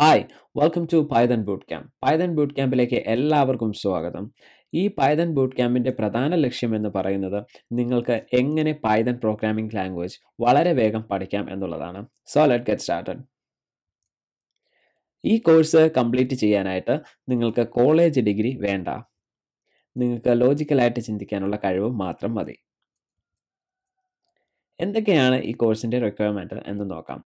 hi welcome to Python boot camp Python boot ക്യാമ്പിലേക്ക് എല്ലാവർക്കും സ്വാഗതം ഈ പൈതൻ ബൂട്ട് ക്യാമ്പിൻ്റെ പ്രധാന ലക്ഷ്യം എന്ന് പറയുന്നത് നിങ്ങൾക്ക് എങ്ങനെ പൈതൻ പ്രോഗ്രാമിംഗ് ലാംഗ്വേജ് വളരെ വേഗം പഠിക്കാം എന്നുള്ളതാണ് സോ ലെറ്റ് ഗെറ്റ് സ്റ്റാർട്ടഡ് ഈ കോഴ്സ് കംപ്ലീറ്റ് ചെയ്യാനായിട്ട് നിങ്ങൾക്ക് കോളേജ് ഡിഗ്രി വേണ്ട നിങ്ങൾക്ക് ലോജിക്കലായിട്ട് ചിന്തിക്കാനുള്ള കഴിവ് മാത്രം മതി എന്തൊക്കെയാണ് ഈ കോഴ്സിൻ്റെ റിക്വയർമെൻറ്റ് എന്ന് നോക്കാം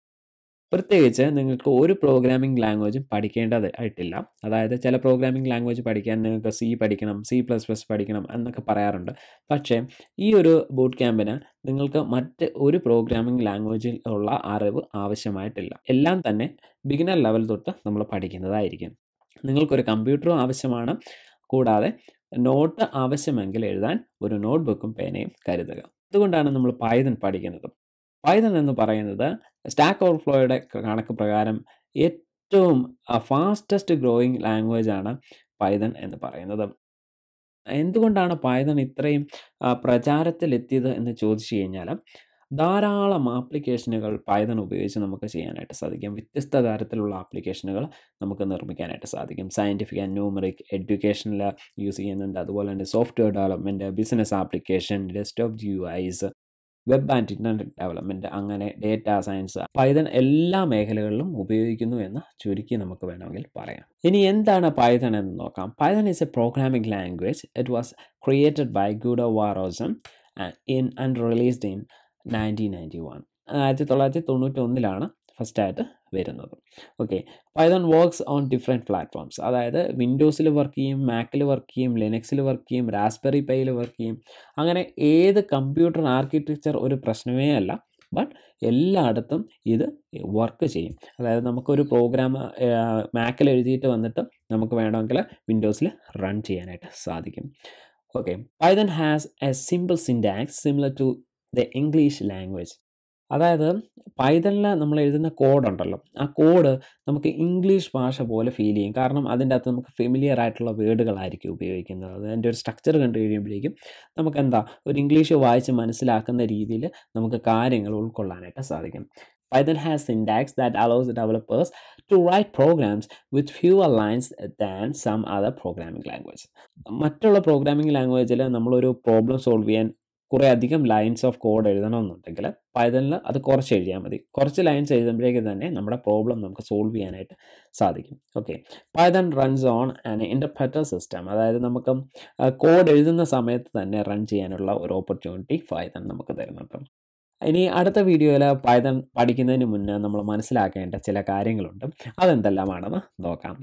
പ്രത്യേകിച്ച് നിങ്ങൾക്ക് ഒരു പ്രോഗ്രാമിംഗ് ലാംഗ്വേജും പഠിക്കേണ്ടത് ആയിട്ടില്ല അതായത് ചില പ്രോഗ്രാമിംഗ് ലാംഗ്വേജ് പഠിക്കാൻ നിങ്ങൾക്ക് സി പഠിക്കണം സി പ്ലസ് പ്ലസ് പഠിക്കണം എന്നൊക്കെ പറയാറുണ്ട് പക്ഷേ ഈ ഒരു ബൂട്ട് ക്യാമ്പിന് നിങ്ങൾക്ക് മറ്റ് ഒരു പ്രോഗ്രാമിംഗ് ലാംഗ്വേജിൽ ഉള്ള അറിവ് ആവശ്യമായിട്ടില്ല എല്ലാം തന്നെ ബിഗിനർ ലെവൽ തൊട്ട് നമ്മൾ പഠിക്കുന്നതായിരിക്കും നിങ്ങൾക്കൊരു കമ്പ്യൂട്ടറും ആവശ്യമാണ് കൂടാതെ നോട്ട് ആവശ്യമെങ്കിൽ എഴുതാൻ ഒരു നോട്ട് ബുക്കും പേനയും കരുതുക അതുകൊണ്ടാണ് നമ്മൾ പായതൻ പഠിക്കുന്നത് പൈതൺ എന്ന് പറയുന്നത് സ്റ്റാക്ക് ഓവർഫ്ലോയുടെ കണക്ക് പ്രകാരം ഏറ്റവും ഫാസ്റ്റസ്റ്റ് ഗ്രോയിങ് ലാംഗ്വേജ് ആണ് പൈതൺ എന്ന് പറയുന്നത് എന്തുകൊണ്ടാണ് പൈതൺ ഇത്രയും പ്രചാരത്തിലെത്തിയത് എന്ന് ചോദിച്ചു കഴിഞ്ഞാൽ ധാരാളം ആപ്ലിക്കേഷനുകൾ പൈതൺ ഉപയോഗിച്ച് നമുക്ക് ചെയ്യാനായിട്ട് സാധിക്കും വ്യത്യസ്ത തരത്തിലുള്ള ആപ്ലിക്കേഷനുകൾ നമുക്ക് നിർമ്മിക്കാനായിട്ട് സാധിക്കും സയൻറ്റിഫിക് ആൻഡ് ന്യൂമറിക് എഡ്യൂക്കേഷനിൽ യൂസ് ചെയ്യുന്നുണ്ട് അതുപോലെ തന്നെ software development business application desktop UIs web and internet development അങ്ങനെ ഡേറ്റാ സയൻസ് പൈതൻ എല്ലാ മേഖലകളിലും ഉപയോഗിക്കുന്നു എന്ന് ചുരുക്കി നമുക്ക് വേണമെങ്കിൽ പറയാം ഇനി എന്താണ് പൈതൺ എന്ന് നോക്കാം Python is a programming language it was created by Guido van Rossum in and released in nineteen ninety one ആയിരത്തി തൊള്ളായിരത്തി തൊണ്ണൂറ്റി ഒന്നിലാണ് ആയിട്ട് വരുന്നത് okay Python works on different platforms അതായത് വിൻഡോസിൽ വർക്ക് ചെയ്യും മാക്കിൽ വർക്ക് ചെയ്യും ലിനക്സിൽ വർക്ക് ചെയ്യും റാസ്ബെറി പൈയിൽ വർക്ക് ചെയ്യും അങ്ങനെ ഏത് കമ്പ്യൂട്ടർ ആർക്കിടെക്ചർ ഒരു പ്രശ്നമേ അല്ല ബട്ട് എല്ലായിടത്തും ഇത് വർക്ക് ചെയ്യും അതായത് നമുക്കൊരു പ്രോഗ്രാം മാക്കിൽ എഴുതിയിട്ട് വന്നിട്ട് നമുക്ക് വേണമെങ്കിൽ വിൻഡോസിൽ റൺ ചെയ്യാനായിട്ട് സാധിക്കും okay Python has a simple syntax similar to the English language അതായത് പൈതലിൽ നമ്മൾ എഴുതുന്ന കോഡുണ്ടല്ലോ ആ കോഡ് നമുക്ക് ഇംഗ്ലീഷ് ഭാഷ പോലെ ഫീൽ ചെയ്യും കാരണം അതിൻ്റെ അകത്ത് നമുക്ക് ഫെമിലിയർ ആയിട്ടുള്ള വേർഡുകളായിരിക്കും ഉപയോഗിക്കുന്നത് അതിൻ്റെ ഒരു സ്ട്രക്ചർ കണ്ടു കഴിയുമ്പോഴേക്കും നമുക്ക് എന്താ ഒരു ഇംഗ്ലീഷ് വായിച്ച് മനസ്സിലാക്കുന്ന രീതിയിൽ നമുക്ക് കാര്യങ്ങൾ ഉൾക്കൊള്ളാനായിട്ട് സാധിക്കും has syntax that allows developers to write programs with few fewer lines than some other programming language മറ്റുള്ള പ്രോഗ്രാമിംഗ് ലാംഗ്വേജിൽ നമ്മളൊരു പ്രോബ്ലം സോൾവ് ചെയ്യാൻ കുറേ അധികം ലൈൻസ് ഓഫ് കോഡ് എഴുതണമെന്നുണ്ടെങ്കിൽ പൈതലിൽ അത് കുറച്ച് എഴുതിയാൽ മതി കുറച്ച് ലൈൻസ് എഴുതുമ്പോഴേക്കും തന്നെ നമ്മുടെ പ്രോബ്ലം നമുക്ക് സോൾവ് ചെയ്യാനായിട്ട് സാധിക്കും okay Python runs on an interpreter system അതായത് നമുക്ക് കോഡ് എഴുതുന്ന സമയത്ത് തന്നെ റൺ ചെയ്യാനുള്ള ഒരു ഓപ്പർച്യൂണിറ്റി പൈതൻ നമുക്ക് തരുന്നുണ്ട് ഇനി അടുത്ത വീഡിയോയിൽ പൈതൻ പഠിക്കുന്നതിന് മുന്നേ നമ്മൾ മനസ്സിലാക്കേണ്ട ചില കാര്യങ്ങളുണ്ട് അതെന്തെല്ലാമാണെന്ന് നോക്കാം